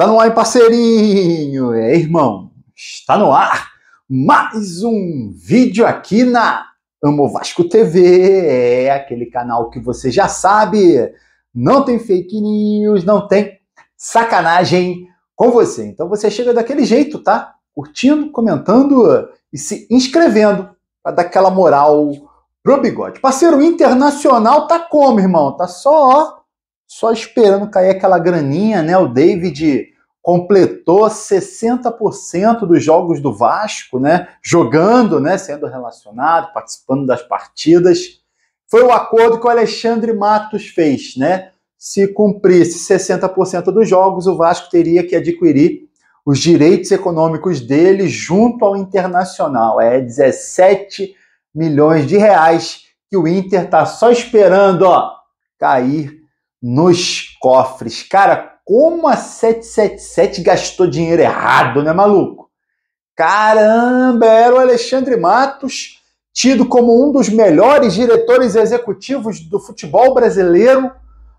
Está no ar, parceirinho! É, irmão, está no ar mais um vídeo aqui na Amo Vasco TV, é aquele canal que você já sabe. Não tem fake news, não tem sacanagem com você. Então você chega daquele jeito, tá? Curtindo, comentando e se inscrevendo para dar aquela moral pro bigode. Parceiro internacional tá como, irmão? Tá só ó, só esperando cair aquela graninha, né? O David completou 60% dos jogos do Vasco, né? Jogando, né? Sendo relacionado, participando das partidas. Foi o acordo que o Alexandre Matos fez, né? Se cumprisse 60% dos jogos, o Vasco teria que adquirir os direitos econômicos dele junto ao Internacional. É 17 milhões de reais que o Inter tá só esperando, ó, cair nos cofres. Cara, como a 777 gastou dinheiro errado, né, maluco? Caramba, era o Alexandre Matos, tido como um dos melhores diretores executivos do futebol brasileiro.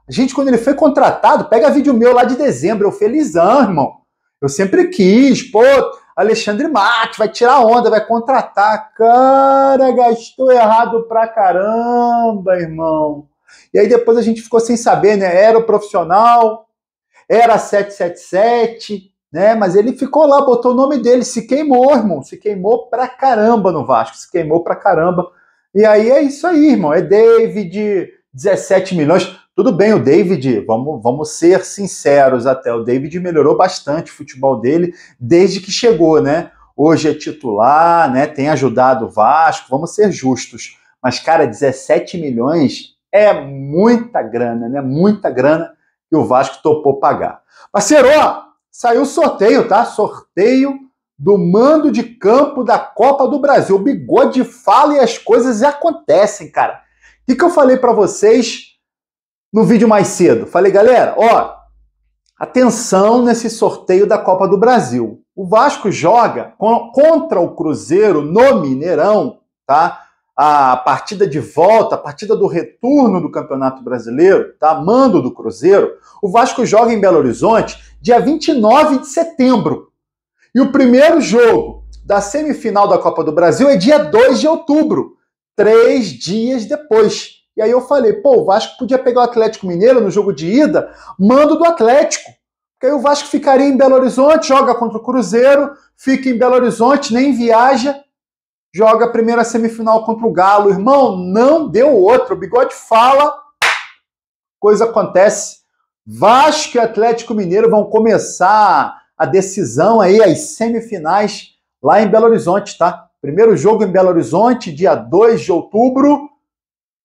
A gente, quando ele foi contratado, pega vídeo meu lá de dezembro, eu felizão, irmão. Eu sempre quis, pô, Alexandre Matos vai tirar onda, vai contratar. Cara, gastou errado pra caramba, irmão. E aí depois a gente ficou sem saber, né? Era o profissional, era 777, né? Mas ele ficou lá, botou o nome dele, se queimou, irmão. Se queimou pra caramba no Vasco, se queimou pra caramba. E aí é isso aí, irmão. É David, 17 milhões. Tudo bem, o David, vamos, vamos ser sinceros até. O David melhorou bastante o futebol dele desde que chegou, né? Hoje é titular, né? Tem ajudado o Vasco, vamos ser justos. Mas, cara, 17 milhões é muita grana, né? Muita grana que o Vasco topou pagar. Parceiro, saiu sorteio, tá? Sorteio do mando de campo da Copa do Brasil. O bigode fala e as coisas acontecem, cara. O que, que eu falei para vocês no vídeo mais cedo? Falei, galera, ó, atenção nesse sorteio da Copa do Brasil. O Vasco joga contra o Cruzeiro no Mineirão, tá? a partida de volta, a partida do retorno do Campeonato Brasileiro, tá? Mando do Cruzeiro, o Vasco joga em Belo Horizonte dia 29 de setembro. E o primeiro jogo da semifinal da Copa do Brasil é dia 2 de outubro, três dias depois. E aí eu falei, pô, o Vasco podia pegar o Atlético Mineiro no jogo de ida, mando do Atlético. Porque aí o Vasco ficaria em Belo Horizonte, joga contra o Cruzeiro, fica em Belo Horizonte, nem viaja, joga a primeira semifinal contra o Galo. Irmão, não deu outro. O bigode fala, coisa acontece. Vasco e Atlético Mineiro vão começar a decisão aí, as semifinais lá em Belo Horizonte, tá? Primeiro jogo em Belo Horizonte, dia 2 de outubro.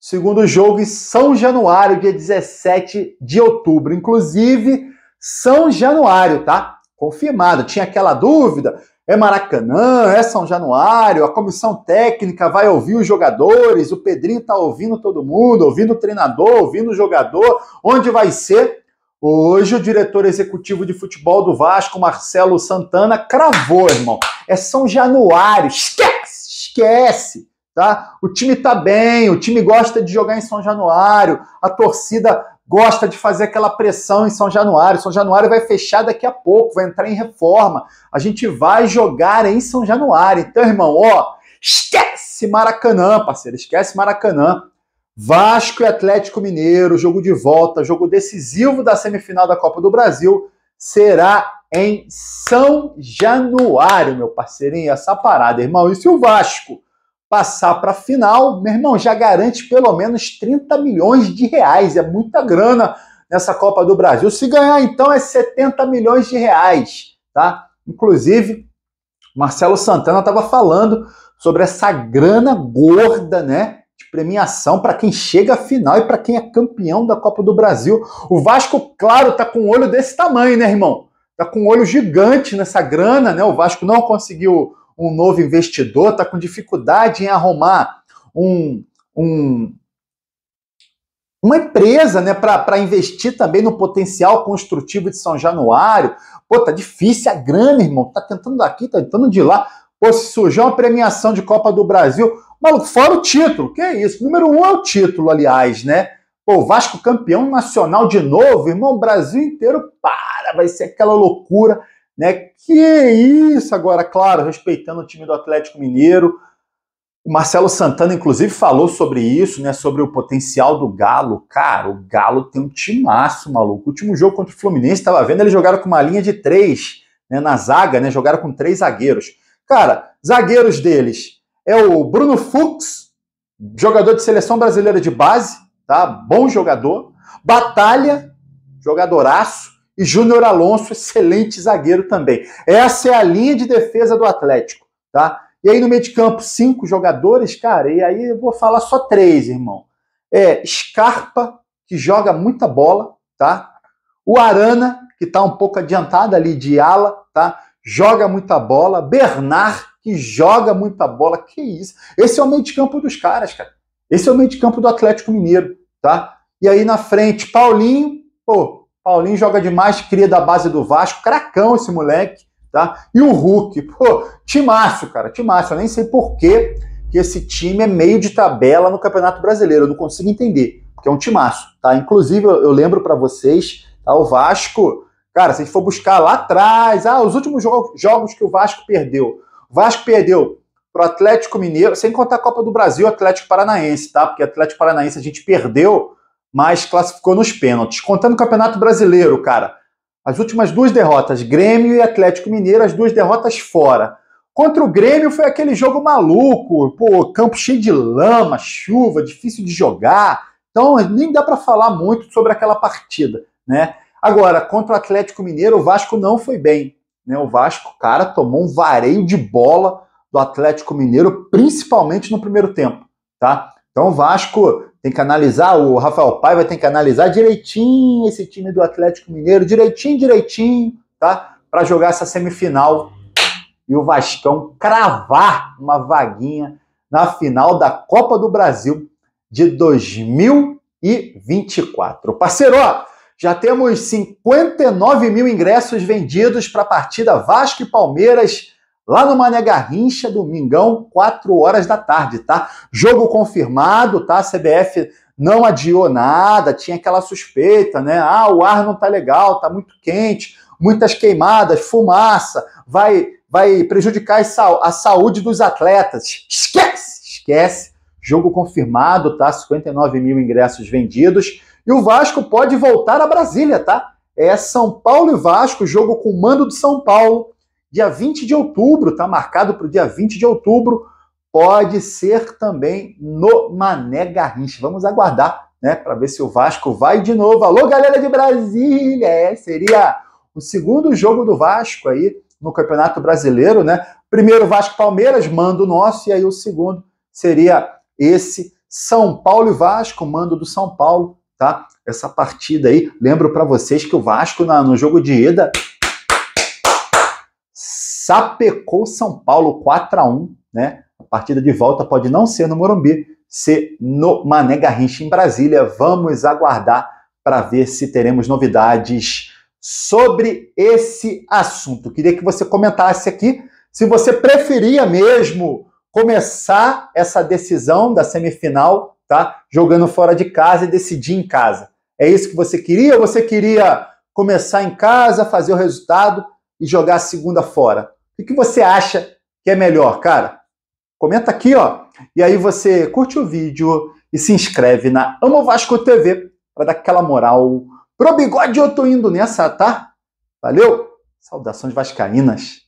Segundo jogo em São Januário, dia 17 de outubro. Inclusive, São Januário, tá? Confirmado. Tinha aquela dúvida é Maracanã, é São Januário, a comissão técnica vai ouvir os jogadores, o Pedrinho tá ouvindo todo mundo, ouvindo o treinador, ouvindo o jogador, onde vai ser? Hoje o diretor executivo de futebol do Vasco, Marcelo Santana, cravou, irmão. É São Januário. Esquece, esquece. Tá? O time está bem, o time gosta de jogar em São Januário, a torcida gosta de fazer aquela pressão em São Januário. São Januário vai fechar daqui a pouco, vai entrar em reforma. A gente vai jogar em São Januário. Então, irmão, ó, esquece Maracanã, parceiro, esquece Maracanã. Vasco e Atlético Mineiro, jogo de volta, jogo decisivo da semifinal da Copa do Brasil, será em São Januário, meu parceirinho. Essa parada, irmão. E se o Vasco passar para a final, meu irmão, já garante pelo menos 30 milhões de reais. É muita grana nessa Copa do Brasil. Se ganhar, então, é 70 milhões de reais, tá? Inclusive, Marcelo Santana estava falando sobre essa grana gorda, né? De premiação para quem chega à final e para quem é campeão da Copa do Brasil. O Vasco, claro, tá com um olho desse tamanho, né, irmão? Tá com um olho gigante nessa grana, né? O Vasco não conseguiu um novo investidor está com dificuldade em arrumar um, um uma empresa né, para investir também no potencial construtivo de São Januário. Pô, tá difícil a grana, irmão. Tá tentando daqui, tá tentando de lá. Pô, se surgir uma premiação de Copa do Brasil, maluco, fora o título. Que é isso? Número um é o título, aliás, né? Pô, Vasco campeão nacional de novo, irmão, Brasil inteiro para, vai ser aquela loucura. Né? Que é isso agora, claro, respeitando o time do Atlético Mineiro. O Marcelo Santana, inclusive, falou sobre isso, né? Sobre o potencial do Galo. Cara, o Galo tem um timaço, maluco. O último jogo contra o Fluminense, estava vendo, eles jogaram com uma linha de três né, na zaga, né? Jogaram com três zagueiros. Cara, zagueiros deles é o Bruno Fux, jogador de seleção brasileira de base, tá? Bom jogador. Batalha, jogadoraço e Júnior Alonso, excelente zagueiro também. Essa é a linha de defesa do Atlético, tá? E aí no meio de campo, cinco jogadores, cara, e aí eu vou falar só três, irmão. É Scarpa, que joga muita bola, tá? O Arana, que tá um pouco adiantado ali de ala, tá? Joga muita bola. Bernard, que joga muita bola. Que isso? Esse é o meio de campo dos caras, cara. Esse é o meio de campo do Atlético Mineiro, tá? E aí na frente, Paulinho, pô, Paulinho joga demais, cria da base do Vasco, cracão esse moleque, tá? E o Hulk, pô, timaço, cara, timaço. Eu nem sei por que esse time é meio de tabela no Campeonato Brasileiro, eu não consigo entender, porque é um timaço, tá? Inclusive, eu lembro para vocês, tá? o Vasco, cara, se a gente for buscar lá atrás, ah, os últimos jogos, jogos que o Vasco perdeu. O Vasco perdeu pro Atlético Mineiro, sem contar a Copa do Brasil, Atlético Paranaense, tá? Porque Atlético Paranaense a gente perdeu mas classificou nos pênaltis. Contando o Campeonato Brasileiro, cara, as últimas duas derrotas, Grêmio e Atlético Mineiro, as duas derrotas fora. Contra o Grêmio foi aquele jogo maluco, pô, campo cheio de lama, chuva, difícil de jogar. Então nem dá para falar muito sobre aquela partida, né? Agora, contra o Atlético Mineiro, o Vasco não foi bem, né? O Vasco, cara, tomou um vareio de bola do Atlético Mineiro, principalmente no primeiro tempo, tá? Então o Vasco tem que analisar, o Rafael Paiva tem que analisar direitinho esse time do Atlético Mineiro, direitinho, direitinho, tá? Para jogar essa semifinal e o Vascão cravar uma vaguinha na final da Copa do Brasil de 2024. Parceiro, já temos 59 mil ingressos vendidos para a partida Vasco e Palmeiras lá no Mané Garrincha, domingão, 4 horas da tarde, tá? Jogo confirmado, tá? A CBF não adiou nada, tinha aquela suspeita, né? Ah, o ar não tá legal, tá muito quente, muitas queimadas, fumaça, vai vai prejudicar a saúde dos atletas. Esquece, esquece. Jogo confirmado, tá? 59 mil ingressos vendidos. E o Vasco pode voltar a Brasília, tá? É São Paulo e Vasco, jogo com o mando de São Paulo Dia 20 de outubro, está marcado para o dia 20 de outubro, pode ser também no Mané Garrincha. Vamos aguardar, né, para ver se o Vasco vai de novo. Alô, galera de Brasília! É, seria o segundo jogo do Vasco aí no Campeonato Brasileiro, né? Primeiro Vasco Palmeiras, mando nosso, e aí o segundo seria esse São Paulo e Vasco, mando do São Paulo, tá? Essa partida aí, lembro para vocês que o Vasco na, no jogo de ida sapecou São Paulo 4 a 1 né? A partida de volta pode não ser no Morumbi, ser no Mané Garrincha em Brasília. Vamos aguardar para ver se teremos novidades sobre esse assunto. Queria que você comentasse aqui se você preferia mesmo começar essa decisão da semifinal, tá? Jogando fora de casa e decidir em casa. É isso que você queria? Ou você queria começar em casa, fazer o resultado e jogar a segunda fora? O que você acha que é melhor, cara? Comenta aqui, ó. E aí você curte o vídeo e se inscreve na Amo Vasco TV para dar aquela moral. Pro bigode eu tô indo nessa, tá? Valeu! Saudações vascaínas!